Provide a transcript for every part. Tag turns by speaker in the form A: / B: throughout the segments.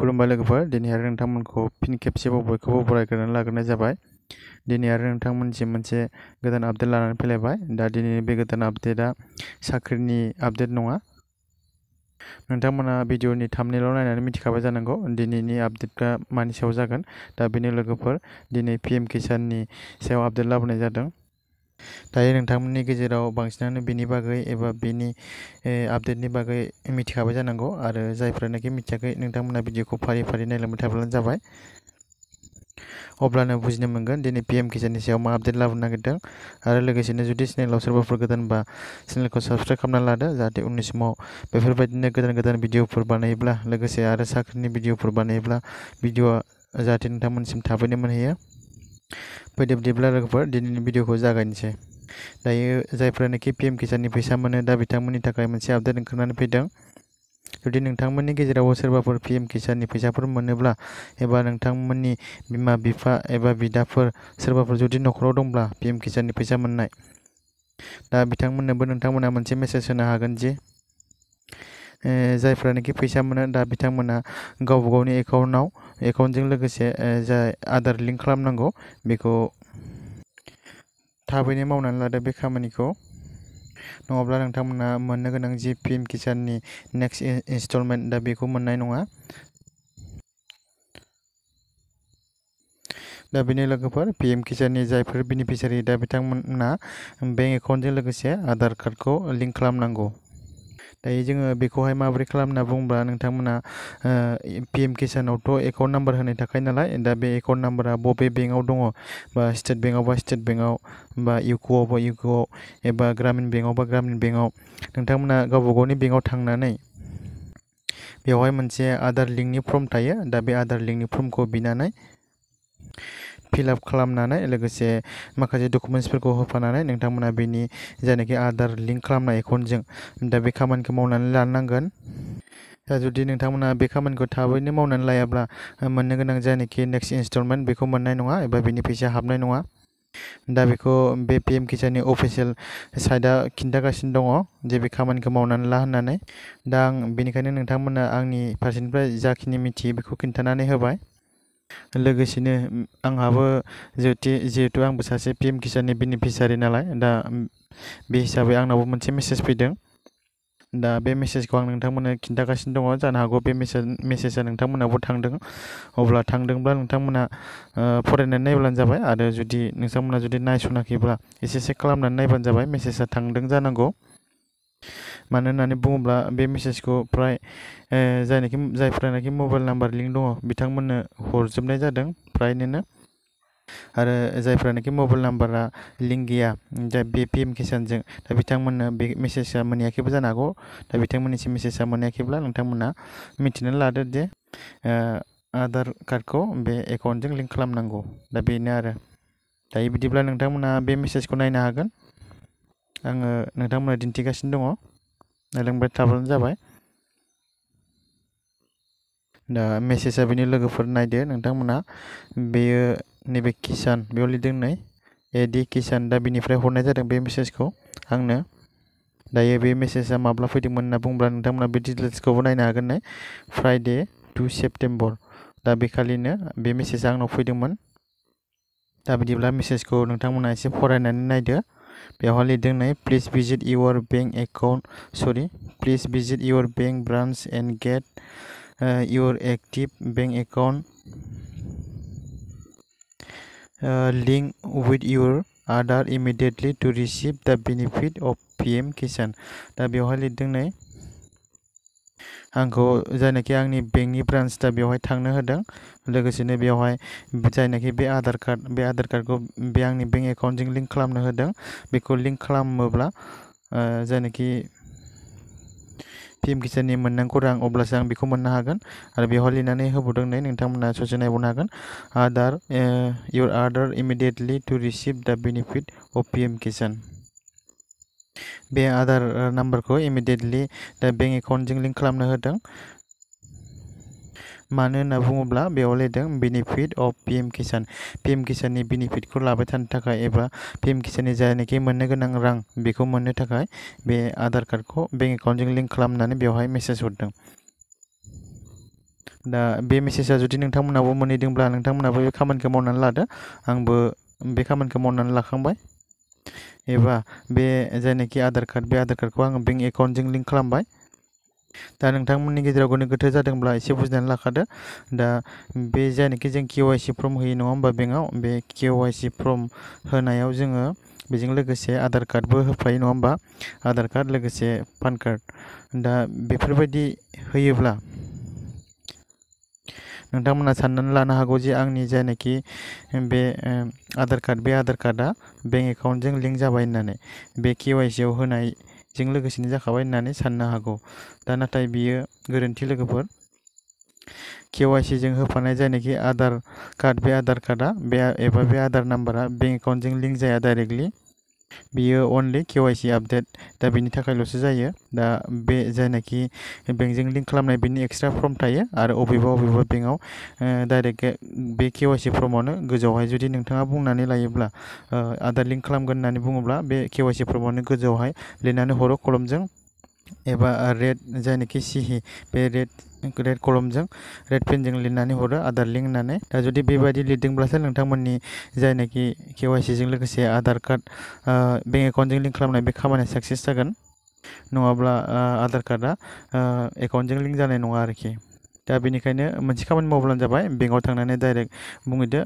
A: खुलुमबाय लोगोफोर दिनै आरो नोंथांमोनखौ फिन खेबसेबाव बयखौबो बरायग्रोनानै लाग्रोनाय जाबाय दिनै आरो नोंथांमोनसिम मोनसे गोदान आपडेट लानानै फैलायबाय दा दिनैनि बे गोदान आपडेटआ साख्रिनि आपडेट नङा नोंथांमोना भिडिअनि थामनैल' नायनानै मिथिखाबाय जानांगौ दिनैनि आपडेटआ मानि सायाव जागोन दा बेनि लोगोफोर दिनै पि एम किसाननि सायाव आपडेट लाबोनाय जादों दायो नोंथांमोननि गेजेराव बांसिनानो बेनि बागै एबा बेनि आपडेटनि बागै मिथिखाबाय जानांगौ आरो जायफ्रानाखि मिथियाखै नोंथांमोना भिडिअखौ फारि फारि नायलांबाय थाब्लानो जाबाय अब्लानो बुजिनो मोनगोन दिनै पि एम किसाननि सायाव मा आपडेट लाबोनो नागिरदों आरो लोगोसेनो जुदि चेनेलाव सोरबाफोर गोदानबा चेनेलखौ साबस्क्राइब खालामना लादो जाहाथे उननि समाव बेफोरबायदिनो गोदान गोदान भिडिअफोर बानायोब्ला लोगोसे आरो साख्रिनि भिडिअफोर बानायोब्ला भिडिअआ जाहाथे नोंथांमोनसिम थाबैनो मोनहैयो फैदो बिदिब्ला लोगोफोर दिनैनि भिडिअखौ जागायनोसै दायो जायफ्रानोखि पि एम किसाननि फैसा मोनो दा बिथांमोननि थाखाय मोनसे आपडेट ओंखारनानै फैदों जुदि नोंथांमोननि गेजेरावबो सोरबाफोर पि एम किसाननि फैसाफोर मोनोब्ला एबा नोंथांमोननि बिमा बिफा एबा बिदाफोर सोरबाफोर जुदि न'खराव दंब्ला पि एम किसाननि फैसा मोननाय दा बिथांमोननोबो नोंथांमोना मोनसे मेसेज होनो हागोन जे जायफ्रानोखि पैसा मोनो दा बिथांमोना गावबा गावनि एकाउन्टआव एकाउन्टजों लोगोसे जा आधार लिंक खालामनांगौ बेखौ थाबैनो मावनानै लादो बे खामानिखौ नङाब्ला नोंथांमोना मोननो गोनां जि पि एम किसाननि नेक्स्ट इनस्टलमेन्ट दा बेखौ मोननाय नङा दा बेनि लोगोफोर पि एम किसाननि जायफोर बेनिफिसारि दा बिथांमोना बेंक एकाउन्टजों लोगोसे आधार कार्डखौ लिंक खालामनांगौ दायो जोङो बेखौहाय माबोरै खालामना बुंब्ला नोंथांमोना पि एम किसानावथ' एकाउन्ट नाम्बार होनो थाखायो नालाय दा बे एकाउन्ट नाम्बारा बबे बेंकआव दङ बा स्टेट बेंकआवबा स्टेट बेंकआव बा इउक'आव बा इउक'आव एबा ग्रामिन बेंकआव बा ग्रामिन बेंकआव नोंथांमोना गावबा गावनि बेंकआव थांनानै बेवहाय मोनसे आधार लिंकनि फर्म थायो दा बे आधार लिंकनि फर्मखौ बिनानै फिलआप खालामनानै लोगोसे माखासे डकुमेन्टसफोरखौ होफानानै नोंथांमोना बेनि जायनाखि आधार लिंक खालामनाय एकाउन्टजों दा बे खामानिखौ मावनानै लानो नांगोन दा जुदि नोंथांमोना बे खामानिखौ थाबैनो मावनानै लायाब्ला मोननो गोनां नेक्स्ट इनस्टलमेन्ट बेखौ मोननाय नङा एबा बेनि फैसा हाबनाय नङा दा बेखौ बे पि एम किसाननि अफिसियेल साइटआ खिन्थागासिनो दङ जे बे खामानिखौ मावनानै ला होननानै दा आं बेनिखायनो नोंथांमोना आंनि फारसेनिफ्राय जाखिनि मिथियो बेखौ खिन्थानानै होबाय लोगोसेनो आंहाबो जिहेतु जिहेतु आंबो सासे पि एम किसाननि बेनिफिसारि नालाय दा बे हिसाबै आंनावबो मोनसे मेसेज फैदों दा बे मेसेजखौ आं नोंथांमोननो खिन्थागासिनो दङ जानो हागौ बे मेसेज मेसेजआ नोंथांमोननावबो थांदों अब्ला थांदोंब्ला नोंथांमोना फरायनानै नायब्लानो जाबाय आरो जुदि नोंथांमोना जुदि नायस'नाखैब्ला एसे चेक खालामनानै नायबानो जाबाय मेसेजआ थांदों जानांगौ mana nani bung bla be message pray eh zai kim zai pray nakim mobile number link dong bitang mana hold zoom naja dong pray nena ada zai pray nakim mobile number la link dia jadi be pm kesan jeng tapi tang mana be message sama ni akib zai nago tapi tang mana si message sama ni akib lah nanti mana mention lah ada je eh other karko be account jeng link kelam nango tapi ni ada tapi di belakang tang mana be message ko naik nagan Ang nagdamo na din tigasin dong oh elengbet tabun zabai. Da mesi sabini lagu fur nai de nang tang mana beye nebe kisan beo lideng nai di kisan da bini fre fur nai zade beye mesi sko ang ne da ye beye mesi sama bla fui di mun nabung bla nang tang mana di let's go fur nai nagan nai friday two september da be kali ne beye mesi sang nang fui di mun da di bla mesi sko nang tang mana isi fur nai nai nai बेवाल लिरदोंनै please visit your bank account sorry please visit your bank branch and get your active bank account link with your Aadhaar immediately to receive the benefit of P M Kisan दा बेवहाय लिरदोंनै आंखौ जायनाखि आंनि बेंकनि ब्रान्स दा बेवहाय थांनो होदों लोगोसेनो बेवहाय जायनाखि बे आधार कार्ड बे आधार कार्डखौ बे आंनि बेंक एकाउन्टजों लिंक खालामनो होदों बेखौ लिंक खालामोब्ला जायनाखि एम किसाननि मोननांगौ रां अब्लासो आं बेखौ मोननो हागोन आरो बेवहाय लिरनानै होबावदों नै नोंथांमोना ससे नायबावनो हागोन Aadhaar your Aadhaar immediately to receive the benefit of PM Kisan बे आधार को इमिडियेटलि दा बेंक एकाउन्टजों लिंक खालामनो होदों मानो होनना बुङोब्ला बेयाव लिरदों बेनिफिट अफ पि एम किसान पि एम किसाननि बेनिफिटखौ लाबाय थानो थाखाय एबा पि एम किसाननि जायनाखि मोननो गोनां रां बेखौ मोननो थाखाय बे आधार कार्डखौ बेंक एकाउन्टजों लिंक खालामनानै बेवहाय मेसेज हरदों दा बे मेसेजआ जुदि नोंथांमोनावबो मोनहैदोंब्ला नोंथांमोनाबो बे खामानिखौ मावनानै लादो आंबो बे खामानिखौ मावनानै लाखांबाय एवं बे जायनाखि आधार कार्ड बे आधार कार्डखौ आङो बेंक एकाउन्टजों लिंक खालामबाय दा नोंथांमोननि गेजेराव गोनो गोथो जादोंब्ला एसे बुजिनानै लाखादो दा बे जायनाखि जों के वाइ सि फर्म होयो नङा होमबा बे के वाइ सि फर्म होनायाव जोङो बेजों लोगोसे आधार कार्ड होफायो नङा होमबा आधार कार्ड लोगोसे पान कार्ड दा बेफोरबायदि होयोब्ला नोंथांमोना साननानै लानो हागौ जे बे आधार कार्ड बे आधार कार्डआ बेंक एकाउन्टजों लिंक जाबाय होननानै बे केवाइसिआव होनायजों लोगोसेनो जाखाबाय होननानै साननो हागौ दा नाथाय बियो गोरोन्थि लोगोफोर केवाइसिजों होफानाय जायनाखि आधार कार्ड बे आधार कार्डा बे एबा बे आधार नाम्बारा बेंक एकाउन्टजों लिंक जाया डाइरेक्टलि बियो अनलि केवाइसि आपडेट दा बेनि थाखायल'सो जायो दा बे जायनाखि बेंकजों लिंक खालामनाय बेनि एक्सट्रा फर्म थायो आरो अबेबा अबेबा बेंकआव डाइरेक्ट बे केवाइसि फर्मावनो गोजौआवहाय जुदि नोंथाङा बुंनानै लायोब्ला आधार लिंक खालामगोन होननानै बुङोब्ला बे केवाइसि फर्मावनो गोजौआवहाय लिरनानै हरो कलमजों एबा रेड जायनाखि सिहि बे रेड रेड कलमजों रेड पेनजों लिरनानै हरो आधार लिंक होननानै दा जुदि बेबायदि लिरदोंब्लासो नोंथांमोननि जायनाखि केवाइसिजों लोगोसे आधार कार्ड बेंक एकाउन्टजों लिंक खालामनाय बे खामानिया साक्सेस जागोन नङाब्ला आधार कार्डआ एकाउन्टजों लिंक जानाय नङा आरोखि दा बेनिखायनो मोनसे खामानि मावब्लानो जाबाय बेंकआव थांनानै डाइरेक्ट बुंहैदो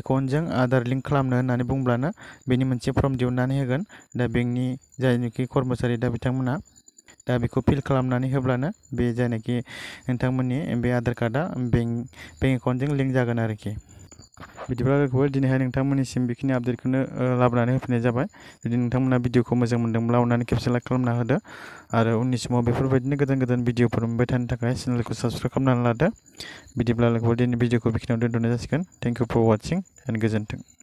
A: एकाउंट जो आधार लिंक खालामनो बुंब्लानो बेनि मोनसे फर्म दिहुननानै होगोन दा बेंकनि जायनोखि कर्मचारी दा बिथांमोना दा बेखौ फिल खालामनानै होब्लानो बे जायनाखि नोंथांमोननि बे आधार कार्डआ बेंक बेंक एकाउन्टजों लिंक जागोन आरोखि बिदिब्ला लोगोफोर दिनैहाय नोंथांमोननिसिम बेखिनि आपडेटखौनो लाबोनानै होफैनाय जाबाय जुदि नोंथांमोना भिडिअखौ मोजां मोनदोंब्ला अननानै खेबसे लाइक खालामना होदो आरो उननि समाव बेफोरबायदिनो गोदान गोदान भिडिअफोर मोनबाय थानो थाखाय चेनेलखौ साबसक्राइब खालामनानै लादो बिदिब्ला लोगोफोर दिनै भिडिअखौ बेखिनियाव दोन्थ'नाय जासिगोन थेंक इउ फर वाचिं एन्ड गोजोन्थों